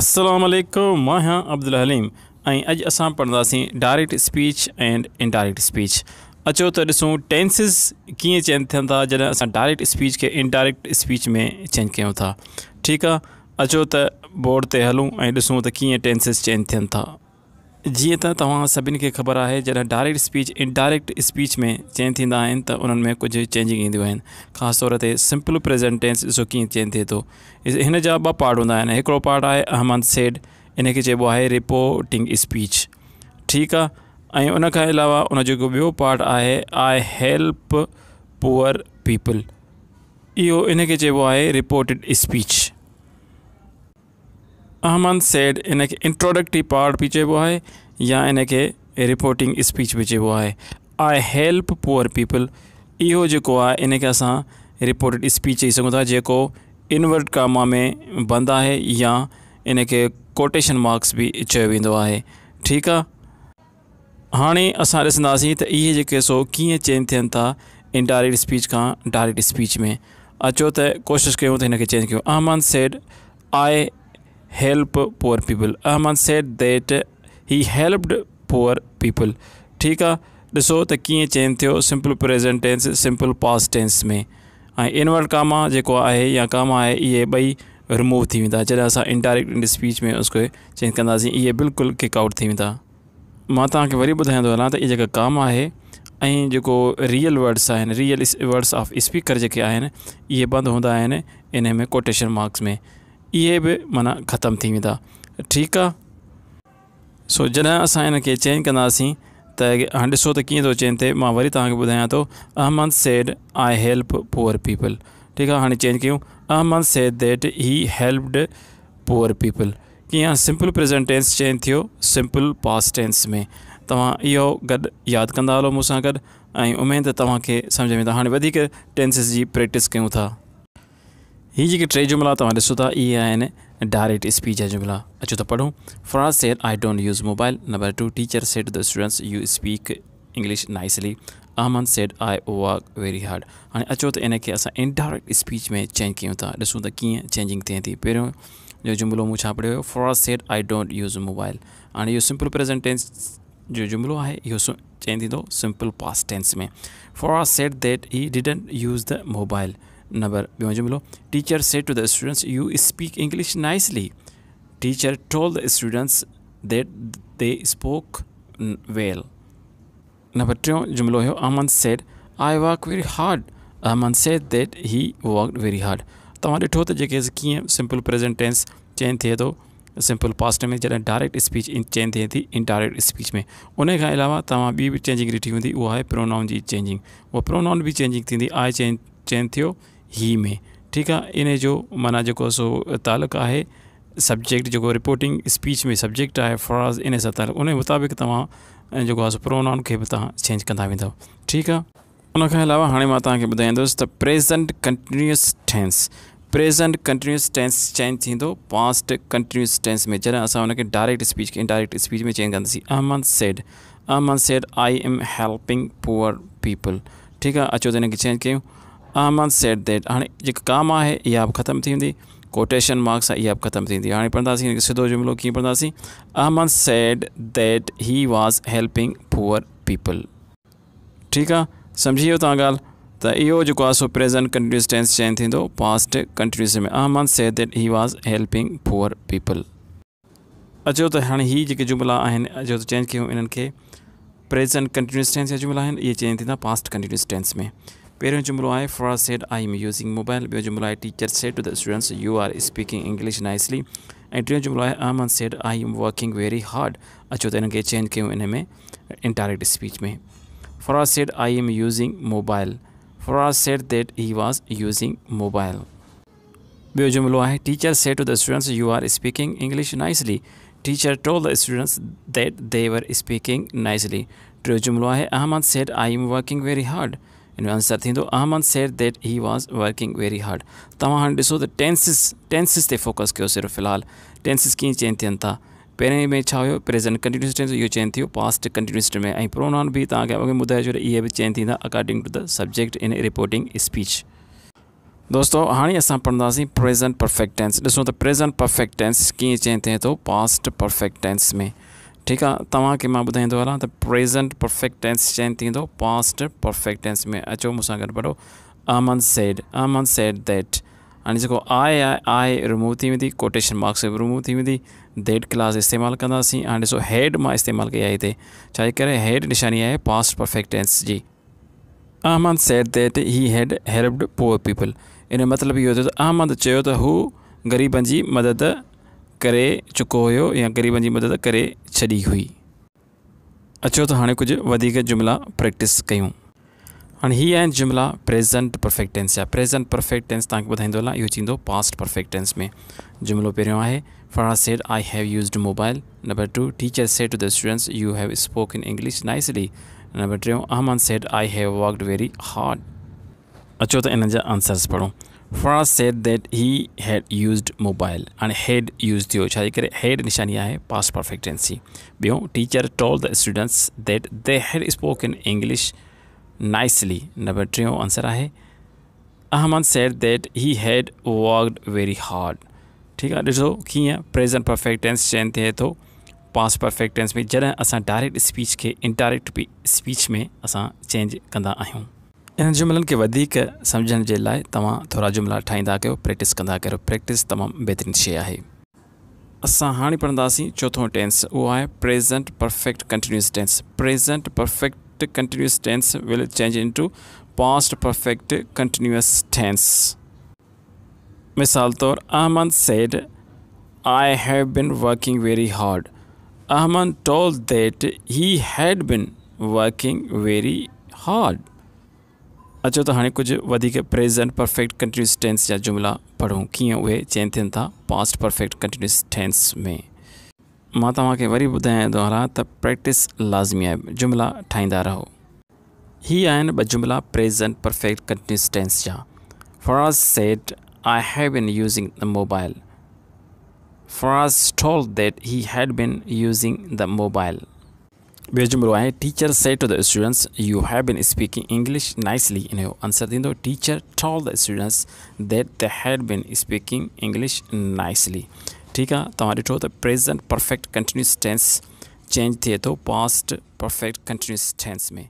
असलम मां हां अब्दुल हलीम अज अॼु असां direct speech and indirect speech अचो त ॾिसूं टेंसिस कीअं चेंज थियनि था जॾहिं असां डायरेक्ट स्पीच के इनडायरेक्ट स्पीच में चेंज कयूं था ठीकु आहे अचो त बोर्ड से हलूँ ऐं ॾिसूं त टेंसिस चेंज थियनि था जी त तव्हां सभिनि खे ख़बर आहे जॾहिं डायरेक्ट स्पीच इनडायरेक्ट स्पीच में चेंज थींदा तो त में कुछ चेंजिंग इंदून खास तौर से सिंपल प्रेजेंटेंस टेंस जो कीअं चेंज थे तो हिन जा ॿ पार्ट हूंदा एक पार्ट है अहमद सेड इनके चब चइबो रिपोर्टिंग स्पीच ठीक आहे ऐं अलावा उन जो पार्ट है आई हेल्प पुअर पीपल इो इन खे चइबो आहे speech Ahman said in a introductory part piche hua hai ya in a reporting speech piche hua hai I help poor people इहो जेको इन खे असां रिपोर्टेड स्पीच चई सघूं था इनवर्ट कामा में बंद है या इन खे कोटेशन मार्क्स भी चयो वेंदो आहे ठीकु आहे हाणे असां ॾिसंदासीं त सो कीअं चेंज थियनि था इनडायरेक्ट स्पीच खां डायरेक्ट स्पीच में अचो त कोशिश क्यों तो इनके चेंज क्यों Ahmad said I help poor people ahmad said that he helped poor people ठीक आहे ॾिसो त तो कीअं चेंज थियो simple present tense simple past tense में ऐं इनवर्ट कामा जेको आहे या कामा आहे इहे रिमूव थी वेंदा जॾहिं असां इनडायरेक्ट इन स्पीच में उसको चेंज कंदासीं ये बिल्कुल किक आउट थी वेंदा मां तव्हांखे वरी ॿुधाईंदो हलां त तो इहा जेका काम है जो रियल वर्ड्स आहिनि रियल वर्ड्स ऑफ स्पीकर जेके आहिनि इहे बंदि इन में कोटेशन मार्क्स में ये भी माना खत्म थी वेंदा ठीकु सो जॾहिं असां हिन चेंज कंदासीं त हाणे ॾिसो त कीअं थो चेंज थे मां वरी तव्हांखे ॿुधायां थो Ahmad said I help poor people ठीक है हाँ चेंज क्यों Ahmad said that he helped poor people कीअं सिंपल प्रेज़ेंट टेंस चेंज थियो सिंपल पास्ट टेंस में तो इहो याद यादि कंदा हलो मूंसां गॾु ऐं उमेद तव्हांखे में हाँ टेंसिस की प्रैक्टिस क्यों था ಹೀಜಿಗೆ जी टे जुमला ॾिसो था इहा डायरेक्ट स्पीच जा जुमिला अचो त पढ़ूं Faraz said I don't use mobile number two teacher said the students you speak English nicely Ahmad said I ओ वर्क वेरी हार्ड हाँ अचो तो इन खे असां इनडायरेक्ट स्पीच में चेंज कयूं था ॾिसूं चेंजिंग थिए थी पे जो जुमिलो मूं छा पढ़ियो हुयो said I don't use mobile हाणे इहो सिंपल प्रेज़ेंटेंस जो जुमिलो है इहो चेंज थींदो सिंपल पास टेंस में Faraz said that he didn't use the mobile number बो जुमिलो teacher said to the students you speak English nicely teacher told the students that they spoke well number टों जुमिलो हुयो Aman said I work very hard Aman said that he work very hard तुम ॾिठो कि जेके simple present tense change थिए तो simple past तो में जैसे डायरेक्ट स्पीच इन चेंज थे थी इनडायरेक्ट स्पीच में उन खां अलावा तव्हां बी भी चेंजिंग दिखी होंगी वो है प्रोनाउन की चेंजिंग वो प्रोनाउन भी चेंजिंग आई चेंज चेंज थो ही में ठीक है इन्हें जो माना जो सो ताल्लुक है सब्जेक्ट जो रिपोर्टिंग स्पीच में सब्जेक्ट है फ्राज़ इन सां ताल उन मुताबिक़ तव्हां जेको आहे सो प्रोनाउन खे बि चेंज कंदा वेंदव ठीकु आहे उनखां अलावा हाणे मां तव्हांखे ॿुधाईंदुसि present continuous tense present continuous tense change थींदो पास्ट कंटिन्यूस टेंस में जॾहिं असां हुनखे डायरेक्ट स्पीच खे इनडायरेक्ट स्पीच में चेंज कंदासीं Ahmad said Ahmad said I am helping poor people ठीक है अचो तो इनके चेंज क्यों अहमद सेट दैट हाँ जो काम है इहा बि ख़तमु थी कोटेशन मार्क्स आहे इहा बि हाँ थींदी हाणे पढ़ंदासीं सिधो जुमिलो कीअं पढ़ंदासीं Ahmad said that he was helping poor people ठीक है समझी वियो तव्हां ॻाल्हि so present continuous tense change थींदो पास्ट कंटिन्यूस में Ahmad said that he was helping poor people अचो त हाणे हीअ जेके जुमिला अचो त चेंज क्यों इन्हनि प्रेज़ेंट कंटिन्यूस टेंस जा जुमिला चेंज थींदा पास्ट कंटिन्यूस टेंस में said Parent Jumulai first said, I am using mobile. Bio Jumulai teacher said to the students, you are speaking English nicely. Antonio Jumulai said I am am very hard अचो तो इनके change के इनमें indirect speech में Faraz said I am using mobile Faraz said that he was using mobile ॿियो जुमिलो आहे teacher said to the students you are speaking English nicely teacher told the students that they were speaking nicely टियों जुमिलो आहे Ahmad said I am working very hard And answer answer Hindu Ahmad said that he was working very hard. तमाम तो ॾिसो त tenses tenses से focus कयो सिर्फ़ु फ़िलहालु टेंसिस कीअं चेंज थियन था पहिरें में छा हुयो प्रेज़ेंट कंटिन्यूस टेंस यो चेंज थियो पास्ट कंटिन्यूस में ऐं प्रोनाउन बि तव्हांखे बुधा ॿुधाए छॾियो इहे चेंज थींदा according to the subject in reporting speech दोस्तों हाँ अस पढ़ासी प्रेज़ेंट परफेक्ट टेंस ॾिसूं त प्रेज़ेंट परफेक्ट टेंस कीअं चेंज थे तो पास्ट परफेक्ट टेंस में ठीकु आहे तव्हांखे मां ॿुधाईंदो हलां त प्रेज़ेंट परफेक्ट टेंस चेंज थींदो पास्ट परफेक्ट टेंस में अचो मूंसां गड पढ़ो Aman said Aman said that हाँ जो आहे आहे आहे रिमूव थी वेंदी कोटेशन मार्क्स रिमूव थी वेंदी देट क्लास इस्तेमाल कंदासीं हाणे ॾिसो हेड मां इस्तेमालु कई आहे हिते छाजे करे हेड निशानी आहे पास्ट परफेक्ट टेंस जी Ahmad said that he had helped poor people इन मतलब यो इहो अहमद चयो त हू मदद करे चुको हुयो या ग़रीबनि जी मदद करे छॾी हुई अचो त हाणे कुझु वधीक जुमिला प्रैक्टिस कयूं हाणे हीअं आहिनि जुमिला परफेक्ट टेंस जा प्रेज़ेंट परफेक्ट टेंस तव्हांखे ॿुधाईंदो लां इहो थींदो पास्ट परफेक्ट टेंस में जुमिलो पहिरियों आहे Faraz said I have used mobile number two teacher said to the students you have spoken English nicely number टियों Ahman said I have worked very hard अचो त इन्हनि जा आंसर्स पढ़ूं Faraz said that he had used mobile and had used थो छा करे had निशानी है past perfect tense teacher told the students that they had spoken English nicely number टियों आंसर है Ahmad said that he had worked very hard ठीक है ॾिसो कि प्रेज़ेंट परफेक्ट टेंस चेंज थे तो पास परफेक्ट टेंस में जैसे अस डायरेक्ट स्पीच के इनडायरेक्ट स्पीच में अस चेंज कंदा इन जुमलन के समझने के लिए तुम थोड़ा जुमला जुमिला ठाहींदा प्रैक्टिस कंदा कर प्रैक्टिस तमाम बेहतरीन शइ है अस हाँ पढ़ंदासीं चौथों टेंस उहो है present perfect continuous tense present perfect continuous tense will change into past perfect continuous tense मिसाल तौर Ahmad said I have been working very hard Ahmad told that he had been working very hard अचो अच्छा, तो हाँ कुछ present perfect continuous tense या जुमला पढ़ूं कीअं उहे चेंज थियनि था पास्ट परफेक्ट कंटिन्यूस टेंस में मैं तव्हांखे वरी ॿुधायां दोहरा त प्रैक्टिस लाज़मी है जुमला ठाहींदा रहो हीअ आहिनि ॿ जुमिला प्रेज़ेंट परफेक्ट कंटिन्यूस टेंस जा Faraz said I have been using the mobile Faraz told that he had been using the mobile ॿियो जुमिलो आहे teacher said to the students you had been speaking English nicely इनजो आंसर थींदो teacher to all the students that they had been speaking English nicely ठीकु आहे तव्हां ॾिठो त present perfect continuous tense change थिए थो